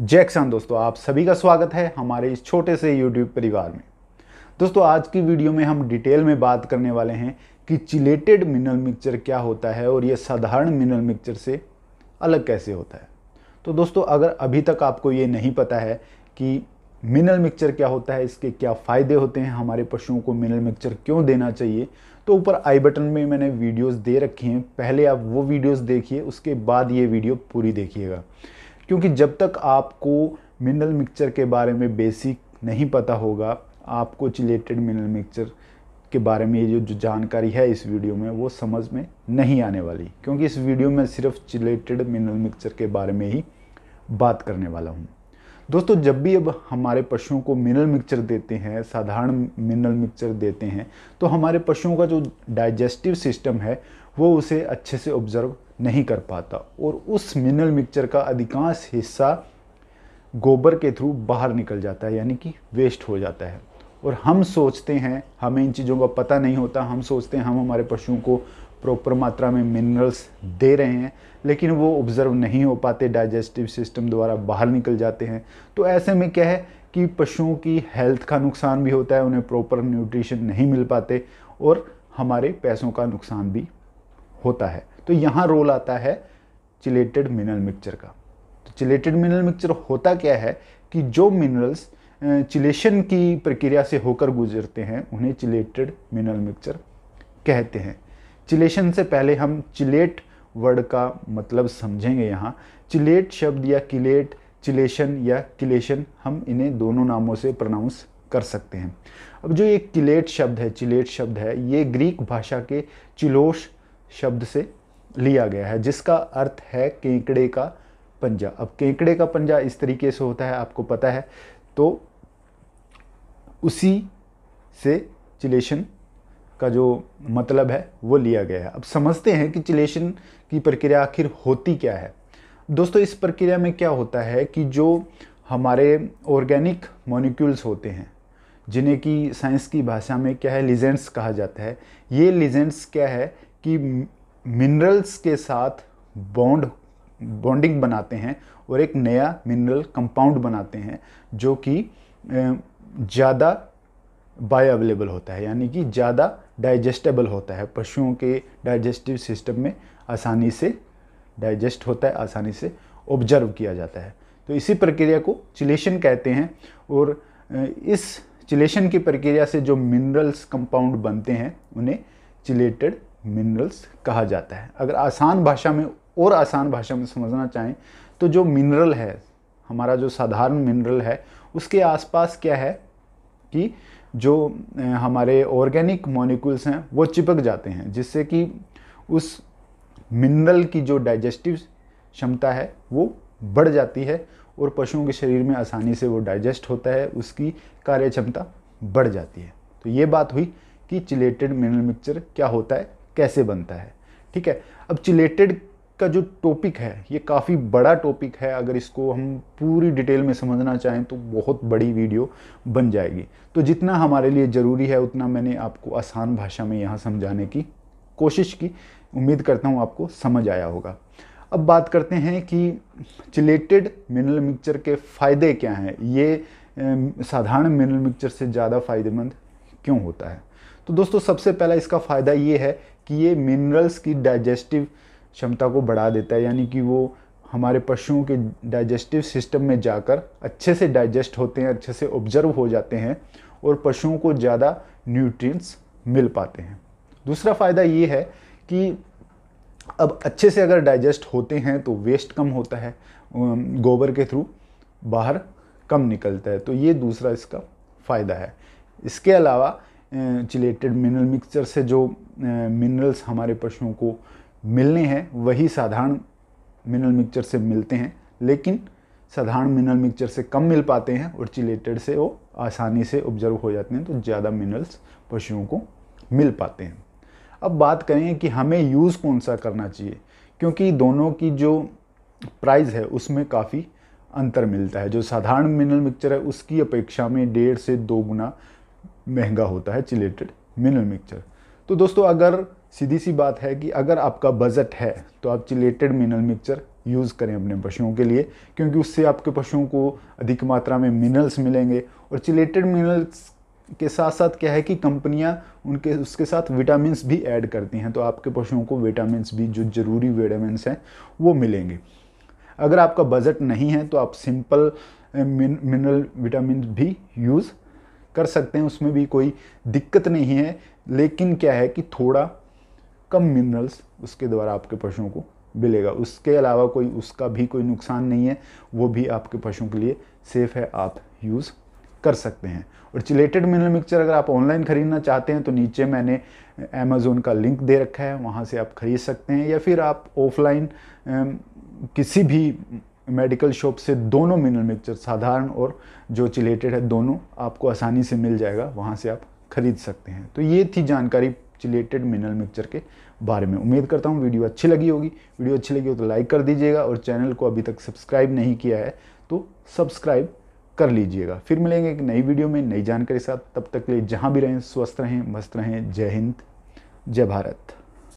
Jackson दोस्तों आप सभी का स्वागत है हमारे इस छोटे से यूट्यूब परिवार में दोस्तों आज की वीडियो में हम डिटेल में बात करने वाले हैं कि चिलेटेड मिनरल मिक्सचर क्या होता है और ये साधारण मिनरल मिक्सचर से अलग कैसे होता है तो दोस्तों अगर अभी तक आपको ये नहीं पता है कि मिनरल मिक्सचर क्या होता है इसके क्या फ़ायदे होते हैं हमारे पशुओं को मिनरल मिक्सचर क्यों देना चाहिए तो ऊपर आई बटन में मैंने वीडियोस दे रखे हैं पहले आप वो वीडियोस देखिए उसके बाद ये वीडियो पूरी देखिएगा क्योंकि जब तक आपको मिनरल मिक्सचर के बारे में बेसिक नहीं पता होगा आपको चिलेटेड मिनरल मिक्सचर के बारे में ये जो जो जानकारी है इस वीडियो में वो समझ में नहीं आने वाली क्योंकि इस वीडियो में सिर्फ चिलेटेड मिनरल मिक्सचर के बारे में ही बात करने वाला हूँ दोस्तों जब भी अब हमारे पशुओं को मिनरल मिक्सचर देते हैं साधारण मिनरल मिक्सचर देते हैं तो हमारे पशुओं का जो डाइजेस्टिव सिस्टम है वो उसे अच्छे से ऑब्जर्व नहीं कर पाता और उस मिनरल मिक्सचर का अधिकांश हिस्सा गोबर के थ्रू बाहर निकल जाता है यानी कि वेस्ट हो जाता है और हम सोचते हैं हमें इन चीज़ों का पता नहीं होता हम सोचते हैं हम हमारे पशुओं को प्रॉपर मात्रा में मिनरल्स दे रहे हैं लेकिन वो ऑब्ज़र्व नहीं हो पाते डाइजेस्टिव सिस्टम द्वारा बाहर निकल जाते हैं तो ऐसे में क्या है कि पशुओं की हेल्थ का नुकसान भी होता है उन्हें प्रॉपर न्यूट्रिशन नहीं मिल पाते और हमारे पैसों का नुकसान भी होता है तो यहाँ रोल आता है चिलेटेड मिनरल मिक्सचर का तो चिलेटेड मिनरल मिक्सचर होता क्या है कि जो मिनरल्स चिलेशन की प्रक्रिया से होकर गुजरते हैं उन्हें चिलेटेड मिनरल मिक्सचर कहते हैं चिलेशन से पहले हम चिलेट वर्ड का मतलब समझेंगे यहाँ चिलेट शब्द या किलेट चिलेशन या किलेशन हम इन्हें दोनों नामों से प्रोनाउंस कर सकते हैं अब जो ये किलेट शब्द है चिलेट शब्द है ये ग्रीक भाषा के चिलोश शब्द से लिया गया है जिसका अर्थ है केकड़े का पंजा अब केंकड़े का पंजा इस तरीके से होता है आपको पता है तो उसी से चिलेशन का जो मतलब है वो लिया गया है अब समझते हैं कि चिलेशन की प्रक्रिया आखिर होती क्या है दोस्तों इस प्रक्रिया में क्या होता है कि जो हमारे ऑर्गेनिक मॉलिक्यूल्स होते हैं जिन्हें कि साइंस की भाषा में क्या है लिजेंट्स कहा जाता है ये लिजेंट्स क्या है कि मिनरल्स के साथ बॉन्ड बॉन्डिंग बनाते हैं और एक नया मिनरल कंपाउंड बनाते हैं जो कि ज़्यादा बायो अवेलेबल होता है यानी कि ज़्यादा डाइजेस्टेबल होता है पशुओं के डाइजेस्टिव सिस्टम में आसानी से डाइजेस्ट होता है आसानी से ऑब्जर्व किया जाता है तो इसी प्रक्रिया को चिलेशन कहते हैं और इस चिलेशन की प्रक्रिया से जो मिनरल्स कंपाउंड बनते हैं उन्हें चिलेटेड मिनरल्स कहा जाता है अगर आसान भाषा में और आसान भाषा में समझना चाहें तो जो मिनरल है हमारा जो साधारण मिनरल है उसके आसपास क्या है कि जो हमारे ऑर्गेनिक मॉलिक्यूल्स हैं वो चिपक जाते हैं जिससे कि उस मिनरल की जो डाइजेस्टिव क्षमता है वो बढ़ जाती है और पशुओं के शरीर में आसानी से वो डाइजेस्ट होता है उसकी कार्य क्षमता बढ़ जाती है तो ये बात हुई कि चिलेटेड मिनरल मिक्सचर क्या होता है कैसे बनता है ठीक है अब चिलेटेड का जो टॉपिक है ये काफ़ी बड़ा टॉपिक है अगर इसको हम पूरी डिटेल में समझना चाहें तो बहुत बड़ी वीडियो बन जाएगी तो जितना हमारे लिए ज़रूरी है उतना मैंने आपको आसान भाषा में यहाँ समझाने की कोशिश की उम्मीद करता हूँ आपको समझ आया होगा अब बात करते हैं कि चिलेटेड मिनरल मिक्सचर के फ़ायदे क्या हैं ये साधारण मिनरल मिक्सचर से ज़्यादा फ़ायदेमंद क्यों होता है तो दोस्तों सबसे पहला इसका फ़ायदा ये है कि ये मिनरल्स की डाइजेस्टिव क्षमता को बढ़ा देता है यानी कि वो हमारे पशुओं के डाइजेस्टिव सिस्टम में जाकर अच्छे से डाइजेस्ट होते हैं अच्छे से ऑब्जर्व हो जाते हैं और पशुओं को ज़्यादा न्यूट्रिएंट्स मिल पाते हैं दूसरा फ़ायदा ये है कि अब अच्छे से अगर डाइजेस्ट होते हैं तो वेस्ट कम होता है गोबर के थ्रू बाहर कम निकलता है तो ये दूसरा इसका फ़ायदा है इसके अलावा चिलेटेड मिनरल मिक्सचर से जो मिनरल्स हमारे पशुओं को मिलने हैं वही साधारण मिनरल मिक्सचर से मिलते हैं लेकिन साधारण मिनरल मिक्सचर से कम मिल पाते हैं और चिलेटेड से वो आसानी से ऑब्जर्व हो जाते हैं तो ज़्यादा मिनरल्स पशुओं को मिल पाते हैं अब बात करें कि हमें यूज़ कौन सा करना चाहिए क्योंकि दोनों की जो प्राइस है उसमें काफ़ी अंतर मिलता है जो साधारण मिनरल मिक्सचर है उसकी अपेक्षा में डेढ़ से दो गुना महंगा होता है चिलेटेड मिनरल मिक्सचर तो दोस्तों अगर सीधी सी बात है कि अगर आपका बजट है तो आप चिलेटेड मिनरल मिक्सचर यूज़ करें अपने पशुओं के लिए क्योंकि उससे आपके पशुओं को अधिक मात्रा में मिनरल्स मिलेंगे और चिलेटेड मिनरल्स के साथ साथ क्या है कि कंपनियां उनके उसके साथ विटामिन भी ऐड करती हैं तो आपके पशुओं को विटामिन भी जो ज़रूरी विटामिन हैं वो मिलेंगे अगर आपका बजट नहीं है तो आप सिंपल मिनरल विटामिन भी यूज़ कर सकते हैं उसमें भी कोई दिक्कत नहीं है लेकिन क्या है कि थोड़ा कम मिनरल्स उसके द्वारा आपके पशुओं को मिलेगा उसके अलावा कोई उसका भी कोई नुकसान नहीं है वो भी आपके पशुओं के लिए सेफ़ है आप यूज़ कर सकते हैं और चिलेटेड मिनरल मिक्सचर अगर आप ऑनलाइन ख़रीदना चाहते हैं तो नीचे मैंने अमेज़ोन का लिंक दे रखा है वहाँ से आप ख़रीद सकते हैं या फिर आप ऑफलाइन किसी भी मेडिकल शॉप से दोनों मिनरल मिक्सचर साधारण और जो चिलेटेड है दोनों आपको आसानी से मिल जाएगा वहाँ से आप खरीद सकते हैं तो ये थी जानकारी चिलेटेड मिनरल मिक्सचर के बारे में उम्मीद करता हूँ वीडियो अच्छी लगी होगी वीडियो अच्छी लगी हो तो लाइक कर दीजिएगा और चैनल को अभी तक सब्सक्राइब नहीं किया है तो सब्सक्राइब कर लीजिएगा फिर मिलेंगे एक नई वीडियो में नई जानकारी के साथ तब तक के लिए जहाँ भी रहें स्वस्थ रहें मस्त रहें जय हिंद जय भारत